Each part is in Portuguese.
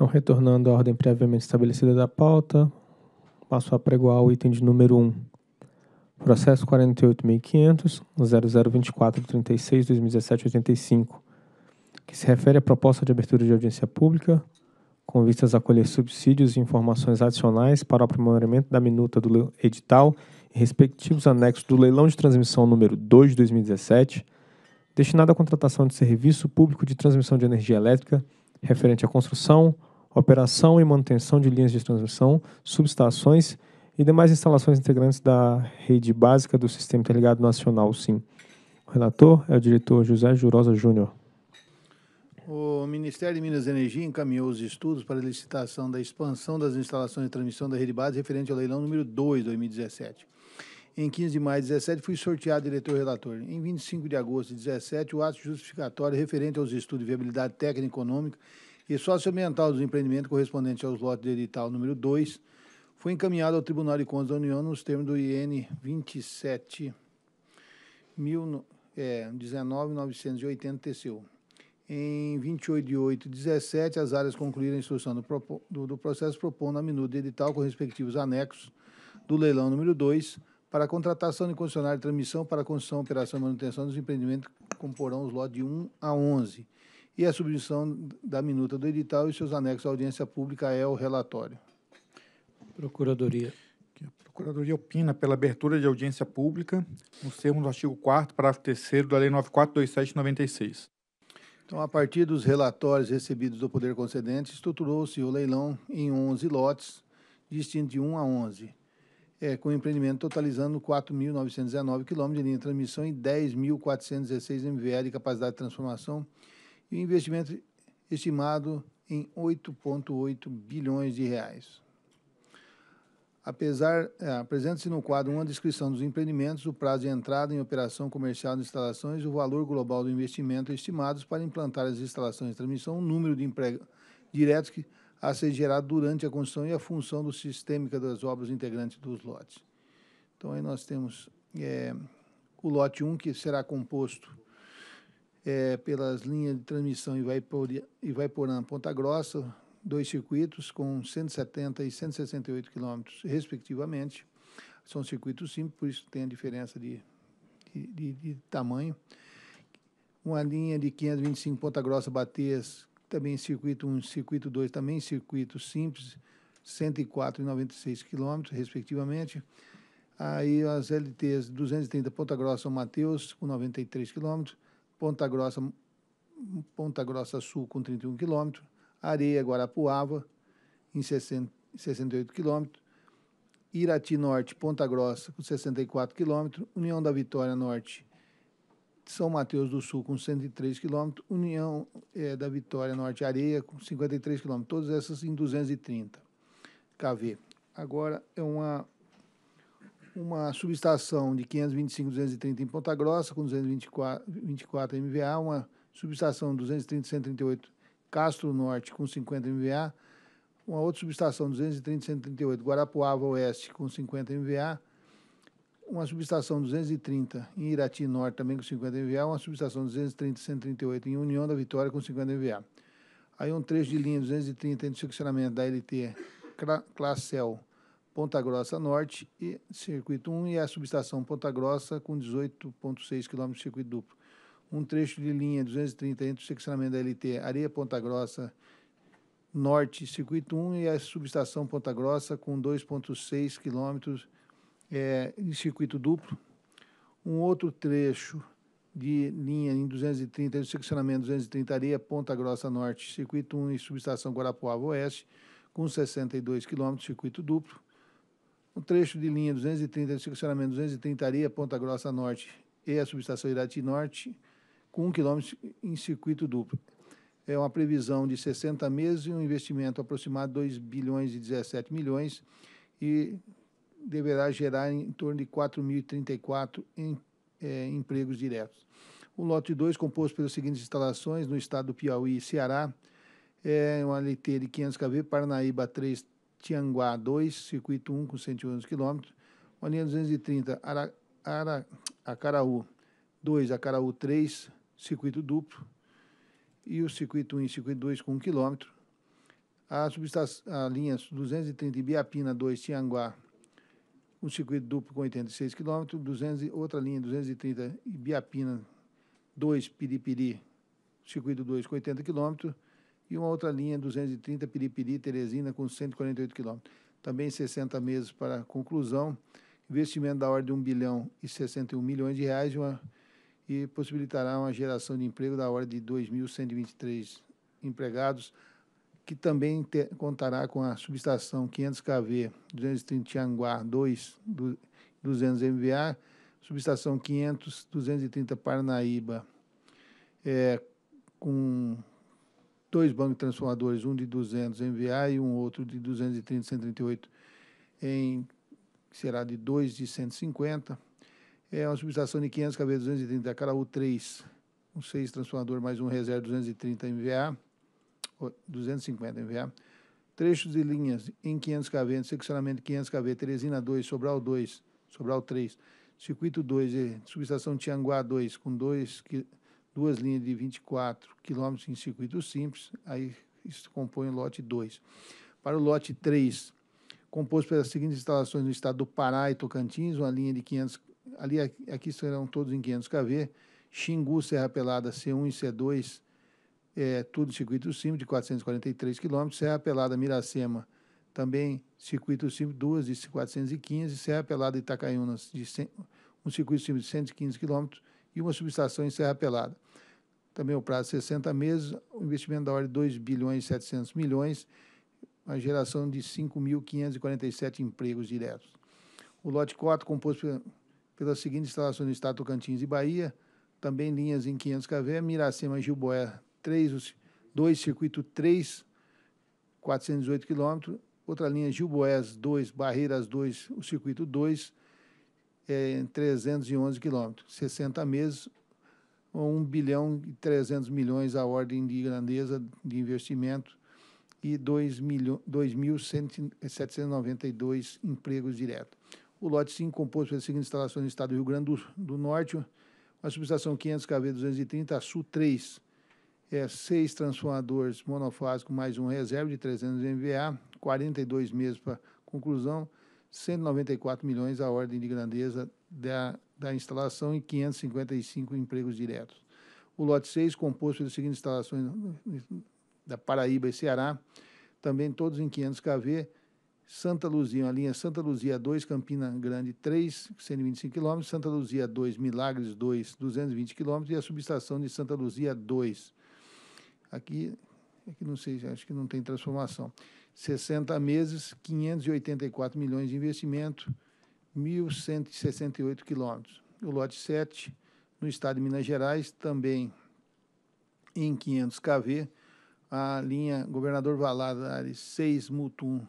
Então, retornando à ordem previamente estabelecida da pauta, passo a pregoar o item de número 1. Processo 48.500.0024.36.2017.85, que se refere à proposta de abertura de audiência pública, com vistas a colher subsídios e informações adicionais para o aprimoramento da minuta do edital e respectivos anexos do leilão de transmissão número 2 de 2017, destinado à contratação de serviço público de transmissão de energia elétrica referente à construção, operação e manutenção de linhas de transmissão, subestações e demais instalações integrantes da rede básica do Sistema Interligado Nacional, SIM. O relator é o diretor José Jurosa Júnior. O Ministério de Minas e Energia encaminhou os estudos para a licitação da expansão das instalações de transmissão da rede base referente ao leilão número 2 de 2017. Em 15 de maio de 2017, fui sorteado diretor-relator. Em 25 de agosto de 2017, o ato justificatório referente aos estudos de viabilidade técnica e econômica e socioambiental dos empreendimentos correspondente aos lotes de edital número 2 foi encaminhado ao Tribunal de Contas da União nos termos do IN 27 mil, é, 19.980 TCU. Em 28 de 8 e 17, as áreas concluíram a instrução do, do, do processo propondo a minuta de edital com respectivos anexos do leilão número 2 para a contratação de concessionário de transmissão para construção, operação e manutenção dos empreendimentos que comporão os lotes de 1 a 11 e a submissão da minuta do edital e seus anexos à audiência pública é o relatório. Procuradoria. A Procuradoria opina pela abertura de audiência pública no termos do artigo 4 parágrafo 3 da Lei 9427/96. Então, a partir dos relatórios recebidos do Poder Concedente, estruturou-se o leilão em 11 lotes, distintos de 1 a 11, é, com empreendimento totalizando 4.919 quilômetros de linha de transmissão e 10.416 MVA de capacidade de transformação e um investimento estimado em 8,8 bilhões de reais. Apesar, é, apresenta-se no quadro uma descrição dos empreendimentos, o prazo de entrada em operação comercial de instalações, o valor global do investimento estimados para implantar as instalações de transmissão, o número de empregos diretos que, a ser gerado durante a construção e a função do sistêmica das obras integrantes dos lotes. Então, aí nós temos é, o lote 1, que será composto é, pelas linhas de transmissão Ivaiporã Ponta Grossa, dois circuitos com 170 e 168 quilômetros, respectivamente. São circuitos simples, por isso tem a diferença de, de, de, de tamanho. Uma linha de 525 Ponta Grossa Batês, também circuito 1, circuito 2, também circuito simples, 104 e 96 quilômetros, respectivamente. Aí as LTs 230 Ponta Grossa São Mateus, com 93 quilômetros. Ponta Grossa, Ponta Grossa Sul com 31 quilômetros, Areia Guarapuava em 68 quilômetros, Irati Norte, Ponta Grossa com 64 quilômetros, União da Vitória Norte, São Mateus do Sul com 103 quilômetros, União é, da Vitória Norte Areia com 53 quilômetros, todas essas em 230 kV. Agora é uma uma subestação de 525-230 em Ponta Grossa, com 224 24 MVA, uma subestação 230-138 Castro Norte, com 50 MVA, uma outra subestação 230-138 Guarapuava Oeste, com 50 MVA, uma subestação 230 em Irati Norte, também com 50 MVA, uma subestação 230-138 em União da Vitória, com 50 MVA. Aí um trecho de linha 230 entre o seccionamento da LT Classel Ponta Grossa Norte, e circuito 1, e a subestação Ponta Grossa, com 18,6 km de circuito duplo. Um trecho de linha 230 entre o seccionamento da LT Areia Ponta Grossa Norte, circuito 1, e a subestação Ponta Grossa, com 2,6 km é, em circuito duplo. Um outro trecho de linha em 230, do seccionamento 230 Areia, Ponta Grossa Norte, circuito 1 e subestação Guarapuava Oeste, com 62 km, circuito duplo um trecho de linha 230, de estacionamento 230 Areia, Ponta Grossa Norte e a subestação Irati Norte, com um quilômetro em circuito duplo. É uma previsão de 60 meses e um investimento aproximado de 2 bilhões e 17 milhões e deverá gerar em torno de 4.034 em, é, empregos diretos. O lote 2, composto pelas seguintes instalações no estado do Piauí e Ceará, é uma LT de 500 kV, Parnaíba 3 Tianguá 2, circuito 1 com 111 km, uma linha 230 Ara, Ara, Acaraú 2, Acaraú 3, circuito duplo, e o circuito 1 e circuito 2 com 1 km. A, a linha 230 Ibiapina 2, Tianguá, um circuito duplo com 86 km, 200, outra linha 230 Ibiapina 2, Piripiri, circuito 2 com 80 km, e uma outra linha 230 Piripiri-Teresina com 148 quilômetros. Também 60 meses para conclusão, investimento da ordem de 1 bilhão e 61 milhões de reais uma, e possibilitará uma geração de emprego da ordem de 2.123 empregados, que também te, contará com a subestação 500 kV 230 Tianguá 2 do, 200 MVA, subestação 500 230 Parnaíba é, com dois bancos transformadores, um de 200 MVA e um outro de 230, 138 em, será de 2 de 150. É uma subestação de 500 kV 230, Caraú 3, um 6 transformador mais um reserva 230 MVA, 250 MVA. Trechos de linhas em 500 kV, seccionamento 500 kV, Teresina 2, Sobral 2, Sobral 3, Circuito 2, é, subestação Tianguá 2, com 2 que duas linhas de 24 quilômetros em circuito simples, aí isso compõe o lote 2. Para o lote 3, composto pelas seguintes instalações no estado do Pará e Tocantins, uma linha de 500, ali aqui serão todos em 500 kV, Xingu, Serra Pelada, C1 e C2, é, tudo circuito simples de 443 km, Serra Pelada, Miracema, também circuito simples, duas de 415, Serra Pelada, Itacaiunas, de 100, um circuito simples de 115 quilômetros, e uma subestação em Serra Pelada. Também o prazo de é 60 meses, o investimento da ordem de 2 bilhões e 700 milhões, a geração de 5.547 empregos diretos. O lote 4, composto pelas seguintes instalações do Estado Tocantins e Bahia, também linhas em 500 kV, Miracema e Gilboé 2, circuito 3, 418 km, outra linha Gilboés 2, Barreiras 2, o circuito 2, é, em 311 quilômetros, 60 meses, 1 bilhão e 300 milhões a ordem de grandeza de investimento e 2.792 empregos diretos. O lote 5, composto pelas seguintes instalações no estado do Rio Grande do, do Norte, uma subestação 500 kV 230, Sul 3, é, seis transformadores monofásicos mais um reserva de 300 MVA, 42 meses para conclusão, 194 milhões a ordem de grandeza da, da instalação e 555 empregos diretos. O lote 6, composto das seguintes instalações da Paraíba e Ceará, também todos em 500 kV, Santa Luzia, a linha Santa Luzia 2, Campina Grande 3, 125 km, Santa Luzia 2, Milagres 2, 220 km e a subestação de Santa Luzia 2. Aqui, aqui não sei, acho que não tem transformação. 60 meses, 584 milhões de investimento, 1.168 quilômetros. O lote 7, no estado de Minas Gerais, também em 500 kV, a linha Governador Valadares 6 Mutum,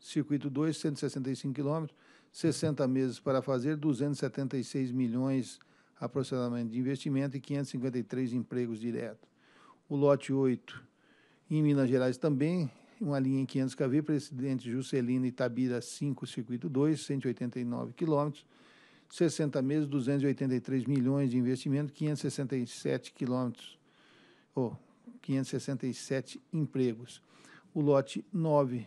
circuito 2, 165 quilômetros, 60 meses para fazer, 276 milhões aproximadamente de investimento e 553 empregos diretos. O lote 8 em Minas Gerais também, uma linha em 500 kV, Presidente Juscelino Itabira 5, Circuito 2, 189 km, 60 meses, 283 milhões de investimento, 567 quilômetros, ou oh, 567 empregos. O lote 9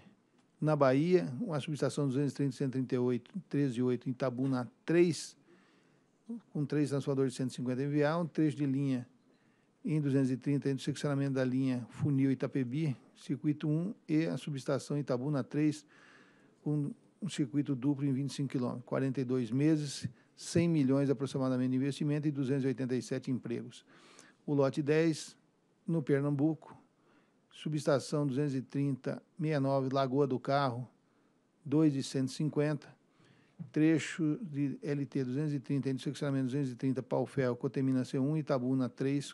na Bahia, uma subestação 230, 138, 138 em Tabuna 3, com três transformadores de 150 MVA, um trecho de linha em 230, entre o seccionamento da linha Funil Itapebi, circuito 1, e a subestação Itabuna 3, com um circuito duplo em 25 km, 42 meses, 100 milhões aproximadamente de investimento e 287 empregos. O lote 10, no Pernambuco, subestação 230-69, Lagoa do Carro, 2 de 150, trecho de LT 230, entre o seccionamento 230, Palfel, Cotemina C1, Itabuna 3,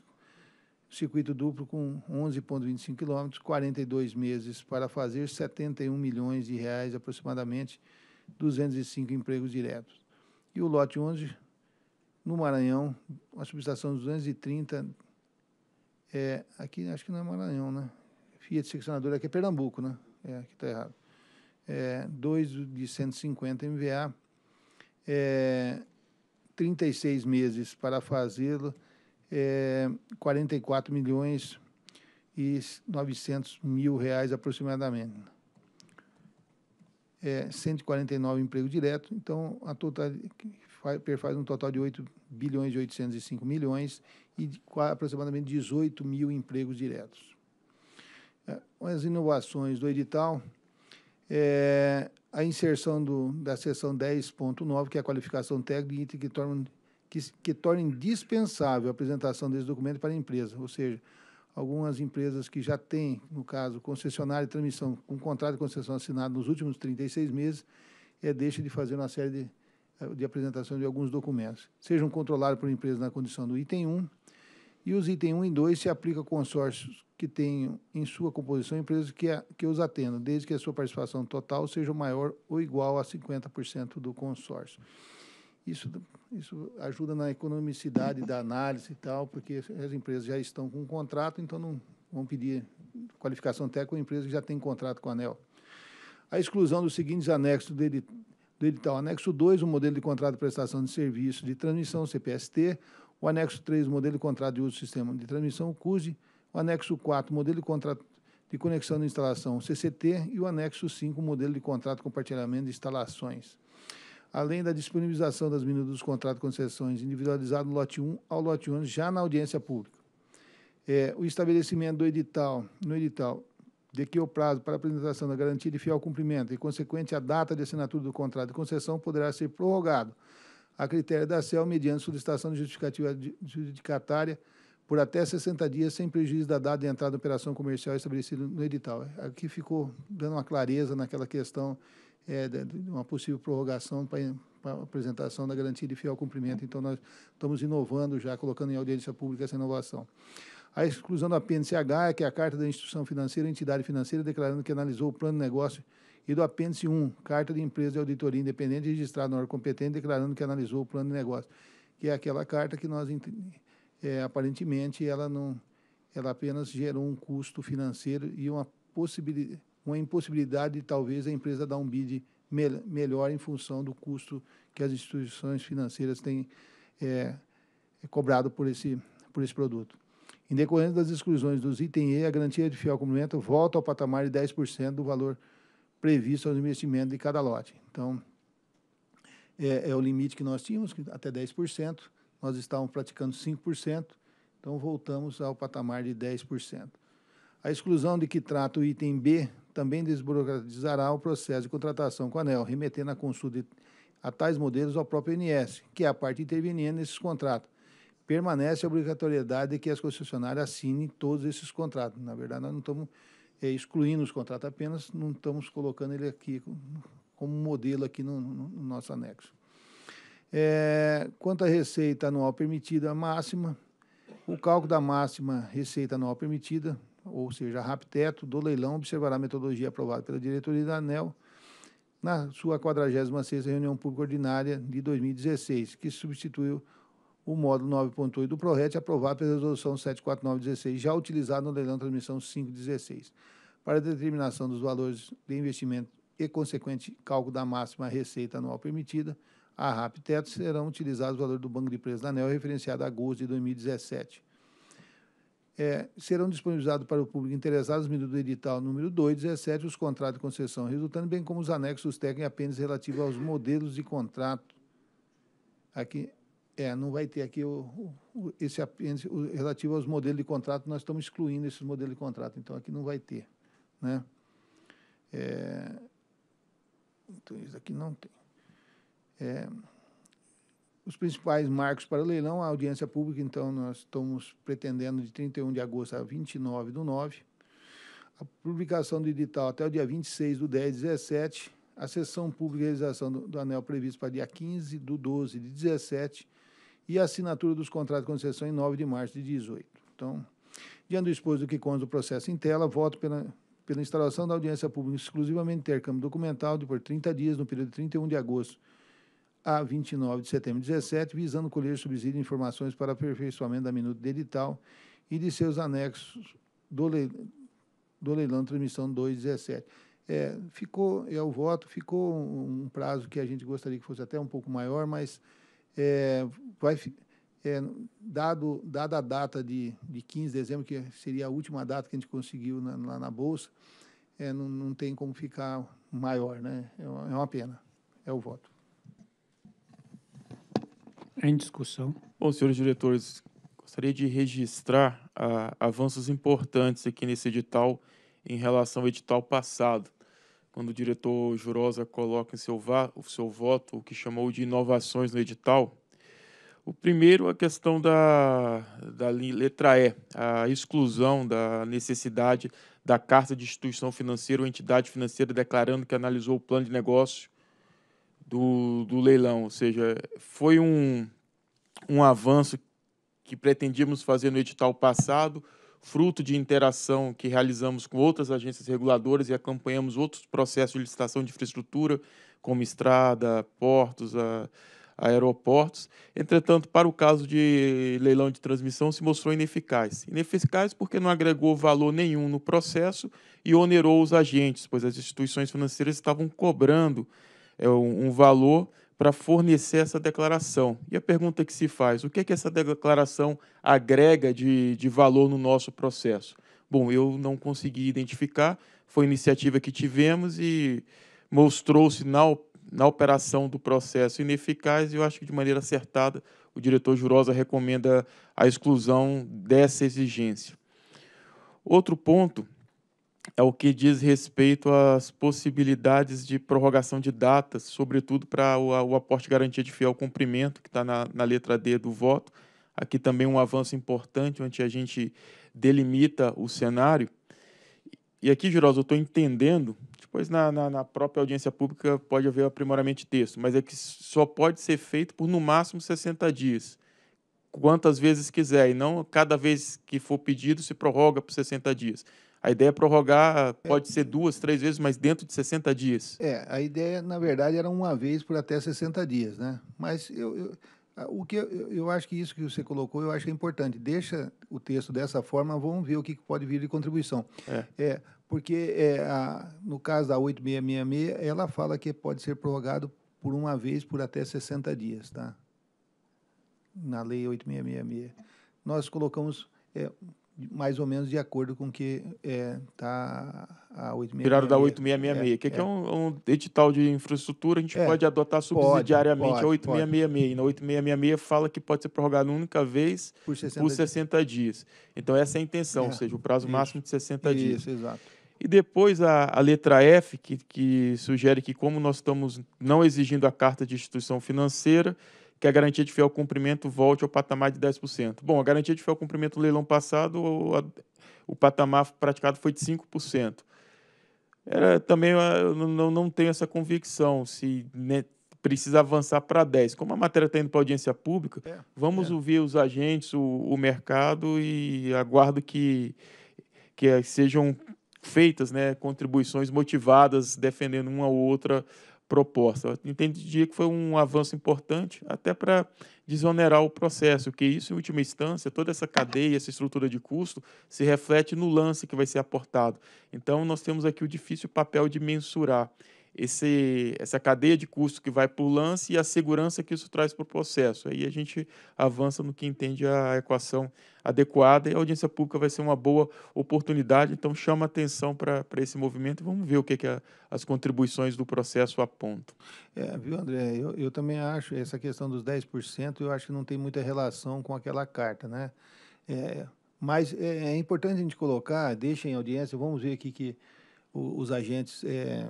circuito duplo com 11,25 km, 42 meses para fazer 71 milhões de reais, aproximadamente 205 empregos diretos. E o lote 11, no Maranhão, a subestação 230, é, aqui acho que não é Maranhão, né? Fiat seccionadora aqui é Pernambuco, né? É, aqui está errado. É, 2 de 150 MVA, é, 36 meses para fazê-lo, é, 44 milhões e 900 mil reais aproximadamente. É, 149 emprego direto, então a total perfaz um total de 8 bilhões e 805 milhões e aproximadamente 18 mil empregos diretos. É, as inovações do edital, é, a inserção do, da seção 10.9, que é a qualificação técnica, que torna que, que torna indispensável a apresentação desse documento para a empresa. Ou seja, algumas empresas que já têm, no caso, concessionária de transmissão, com um contrato de concessão assinado nos últimos 36 meses, é, deixa de fazer uma série de, eh, de apresentação de alguns documentos. Sejam controlados por empresa na condição do item 1, e os itens 1 e 2 se aplicam a consórcios que tenham em sua composição empresas que, a, que os atendam, desde que a sua participação total seja maior ou igual a 50% do consórcio. Isso, isso ajuda na economicidade da análise e tal, porque as empresas já estão com um contrato, então não vão pedir qualificação técnica com a empresa que já tem contrato com a ANEL. A exclusão dos seguintes anexos do edital. Anexo 2, o modelo de contrato de prestação de serviço de transmissão, CPST. O anexo 3, o modelo de contrato de uso do sistema de transmissão, CUSE. O anexo 4, modelo de contrato de conexão de instalação, CCT. E o anexo 5, modelo de contrato de compartilhamento de instalações além da disponibilização das minutas dos contratos de concessões individualizado no lote 1 ao lote 1, já na audiência pública. É, o estabelecimento do edital, no edital, de que o prazo para apresentação da garantia de fiel cumprimento e consequente a data de assinatura do contrato de concessão poderá ser prorrogado a critério da CEL mediante solicitação de justificativa judicatária por até 60 dias, sem prejuízo da data de entrada da operação comercial estabelecida no edital. Aqui ficou dando uma clareza naquela questão é, de uma possível prorrogação para a apresentação da garantia de fiel cumprimento. Então, nós estamos inovando já, colocando em audiência pública essa inovação. A exclusão do apêndice H, é que é a carta da instituição financeira, entidade financeira, declarando que analisou o plano de negócio, e do apêndice 1, carta de empresa de auditoria independente registrada na hora competente, declarando que analisou o plano de negócio, que é aquela carta que nós, é, aparentemente, ela não, ela apenas gerou um custo financeiro e uma possibilidade uma impossibilidade de talvez a empresa dar um bid melhor em função do custo que as instituições financeiras têm é, é, cobrado por esse, por esse produto. Em decorrência das exclusões dos item E, a garantia de fiel cumprimento volta ao patamar de 10% do valor previsto aos investimentos de cada lote. Então, é, é o limite que nós tínhamos, até 10%. Nós estávamos praticando 5%, então voltamos ao patamar de 10%. A exclusão de que trata o item B também desburocratizará o processo de contratação com a ANEL, remetendo a consulta a tais modelos ao próprio INS, que é a parte interveniente nesses contratos. Permanece a obrigatoriedade de que as concessionárias assinem todos esses contratos. Na verdade, nós não estamos é, excluindo os contratos apenas, não estamos colocando ele aqui como modelo aqui no, no, no nosso anexo. É, quanto à receita anual permitida máxima, o cálculo da máxima receita anual permitida ou seja, a RAPTETO, do leilão observará a metodologia aprovada pela diretoria da ANEL na sua 46ª reunião pública ordinária de 2016, que substituiu o módulo 9.8 do PRORET, aprovado pela resolução 74916, já utilizado no leilão de transmissão 516, para a determinação dos valores de investimento e consequente cálculo da máxima receita anual permitida, a RAP Teto serão utilizados o valor do Banco de Preços da ANEL referenciado a agosto de 2017 é, serão disponibilizados para o público interessado no medidas do edital número 217, os contratos de concessão resultando, bem como os anexos técnicos apenas relativos aos modelos de contrato. Aqui, é, não vai ter aqui o, o, esse apêndice o, relativo aos modelos de contrato, nós estamos excluindo esses modelos de contrato, então aqui não vai ter. Né? É, então, isso aqui não tem. É, os principais marcos para o leilão, a audiência pública, então, nós estamos pretendendo de 31 de agosto a 29 do 9, a publicação do edital até o dia 26 do 10, 17, a sessão pública e realização do, do, anel previsto para dia 15 do 12 de 17 e a assinatura dos contratos de concessão em 9 de março de 18. Então, diante do exposto do que consta do processo em tela, voto pela, pela instalação da audiência pública exclusivamente intercâmbio documental de por 30 dias no período de 31 de agosto a 29 de setembro de 17, visando colher subsídio e informações para aperfeiçoamento da minuta de edital e de seus anexos do, do leilão de transmissão 217. É, ficou, é o voto, ficou um, um, prazo que a gente gostaria que fosse até um pouco maior, mas é, vai, é, dado, dada a data de, de 15 de dezembro, que seria a última data que a gente conseguiu na, lá na Bolsa, é, não, não tem como ficar maior, né? É uma, é uma pena. É o voto. Em discussão. Bom, senhores diretores, gostaria de registrar ah, avanços importantes aqui nesse edital em relação ao edital passado, quando o diretor Jurosa coloca em seu, o seu voto o que chamou de inovações no edital. O primeiro, a questão da, da letra E, a exclusão da necessidade da carta de instituição financeira ou entidade financeira declarando que analisou o plano de negócio do, do leilão. Ou seja, foi um, um avanço que pretendíamos fazer no edital passado, fruto de interação que realizamos com outras agências reguladoras e acompanhamos outros processos de licitação de infraestrutura, como estrada, portos, a, aeroportos. Entretanto, para o caso de leilão de transmissão, se mostrou ineficaz. Ineficaz porque não agregou valor nenhum no processo e onerou os agentes, pois as instituições financeiras estavam cobrando é, um valor para fornecer essa declaração. E a pergunta que se faz, o que, é que essa declaração agrega de, de valor no nosso processo? Bom, eu não consegui identificar, foi iniciativa que tivemos e mostrou-se na, na operação do processo ineficaz e eu acho que de maneira acertada o diretor Jurosa recomenda a exclusão dessa exigência. Outro ponto é o que diz respeito às possibilidades de prorrogação de datas, sobretudo para o, o, aporte garantia de fiel cumprimento, que está na, na letra D do voto. Aqui também um avanço importante, onde a gente delimita o cenário. E aqui, Girosa, eu estou entendendo, depois na, na, na, própria audiência pública pode haver aprimoramento de texto, mas é que só pode ser feito por no máximo 60 dias, quantas vezes quiser, e não cada vez que for pedido se prorroga por 60 dias. A ideia é prorrogar, é. pode é, ser duas, três vezes, mas dentro de 60 dias. É, a ideia, na verdade, era uma vez por até 60 dias, né? Mas eu, eu o que eu, eu, acho que isso que você colocou, eu acho que é importante. Deixa o texto dessa forma, vamos ver o que pode vir de contribuição. É. é porque é, a, no caso da 8666, ela fala que pode ser prorrogado por uma vez por até 60 dias, tá? Na lei 8666. Nós colocamos é, mais ou menos de acordo com o que está é, tá a 8666. Viraram da 8666, é, que, é, que é, é um, é. um, edital de infraestrutura, a gente é. pode adotar subsidiariamente pode, pode, a 8666. Pode. E na 8666 né? fala que pode ser prorrogado única vez por 60, por 60 dias. dias. Então, essa é a intenção, ou seja, o prazo isso, máximo de 60 isso, dias. Isso, exato. E depois a, a letra F, que, que sugere que, como nós estamos não exigindo a carta de instituição financeira, que a garantia de fiel cumprimento volte ao patamar de 10%. Bom, a garantia de fiel cumprimento no leilão passado, o, a, o patamar praticado foi de 5%. Era, também ah, eu não, não tenho essa convicção se né, precisa avançar para 10%. Como a matéria está indo para audiência pública, é, vamos é. ouvir os agentes, o, o, mercado e aguardo que, que eh, sejam feitas né, contribuições motivadas, defendendo uma ou outra proposta. entendi que foi um avanço importante até para desonerar o processo, que isso, em última instância, toda essa cadeia, essa estrutura de custo, se reflete no lance que vai ser aportado. Então, nós temos aqui o difícil papel de mensurar esse, essa cadeia de custos que vai para o lance e a segurança que isso traz para o processo. Aí a gente avança no que entende a equação adequada e a audiência pública vai ser uma boa oportunidade. Então, chama atenção para esse movimento e vamos ver o que, que a, as contribuições do processo apontam. É, viu, André? Eu, eu também acho essa questão dos 10%, eu acho que não tem muita relação com aquela carta, né? É, mas é, é, importante a gente colocar, deixem audiência, vamos ver aqui que os agentes é,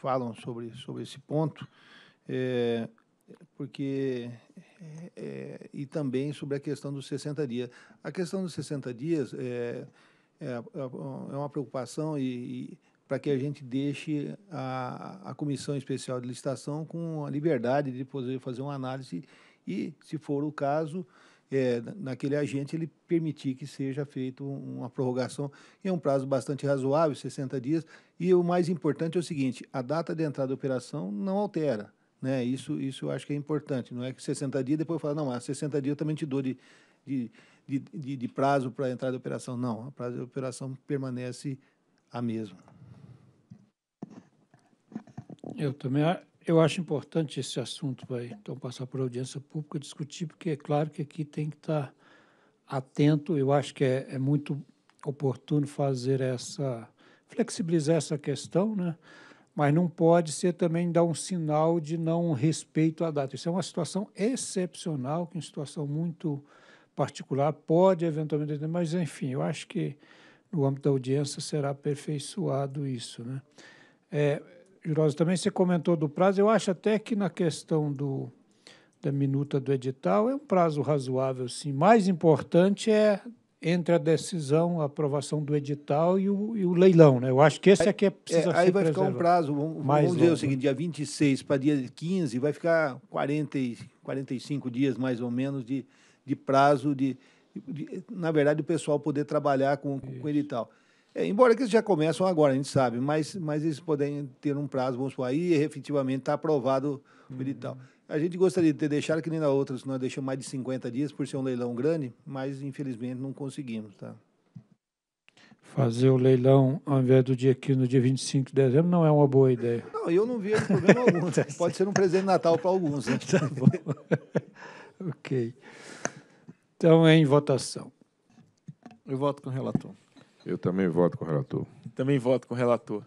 falam sobre, sobre esse ponto, é, porque é, é e também sobre a questão dos 60 dias. A questão dos 60 dias é, é, é, uma preocupação e, e para que a gente deixe a, a Comissão Especial de Licitação com a liberdade de poder fazer uma análise e, se for o caso, é, naquele agente ele permitir que seja feita uma prorrogação em é um prazo bastante razoável, 60 dias, e o mais importante é o seguinte: a data de entrada da operação não altera. Né? Isso, isso eu acho que é importante. Não é que 60 dias depois falo, não, a 60 dias eu também te dou de, de, de, de prazo para entrada da operação. Não, a prazo da operação permanece a mesma. Eu também eu acho importante esse assunto, vai então passar por audiência pública discutir, porque é claro que aqui tem que estar tá atento. Eu acho que é, é muito oportuno fazer essa flexibilizar essa questão, né? mas não pode ser também dar um sinal de não respeito à data. Isso é uma situação excepcional, que é uma situação muito particular, pode eventualmente, mas enfim, eu acho que no âmbito da audiência será aperfeiçoado isso. Né? É, Jurosa, também você comentou do prazo, eu acho até que na questão do, da minuta do edital é um prazo razoável, sim. Mais importante é entre a decisão, a aprovação do edital e o, e o leilão, né? Eu acho que esse aqui é, é, é precisa é, Aí vai ficar um prazo, vamos, Mais vamos dizer longo. o seguinte, dia 26 para dia 15, vai ficar 40, 45 dias mais ou menos de, de prazo de, de na verdade, o pessoal poder trabalhar com, com o edital. É, embora que eles já começam agora, a gente sabe, mas, mas eles podem ter um prazo, vamos supor, aí efetivamente está aprovado o uhum. edital. A gente gostaria de ter deixado que nem na outra, se nós deixamos mais de 50 dias por ser um leilão grande, mas infelizmente não conseguimos, tá? Fazer o leilão ao invés do dia 15, no dia 25 de dezembro, não é uma boa ideia. Não, eu não vejo problema algum. Tá Pode ser um presente de Natal para alguns. Né? tá bom. ok. Então, é em votação. Eu voto com o relator. Eu também voto com o relator. Também voto com o relator.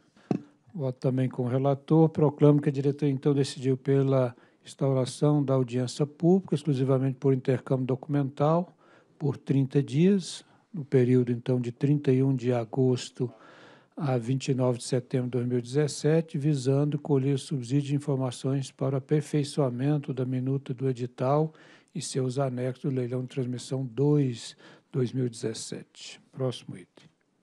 Voto também com o relator. Proclamo que a diretora então, decidiu pela instauração da audiência pública, exclusivamente por intercâmbio documental, por 30 dias, no período então de 31 de agosto a 29 de setembro de 2017, visando colher subsídio de informações para o aperfeiçoamento da minuta do edital e seus anexos do leilão de transmissão 2 2017. Próximo item.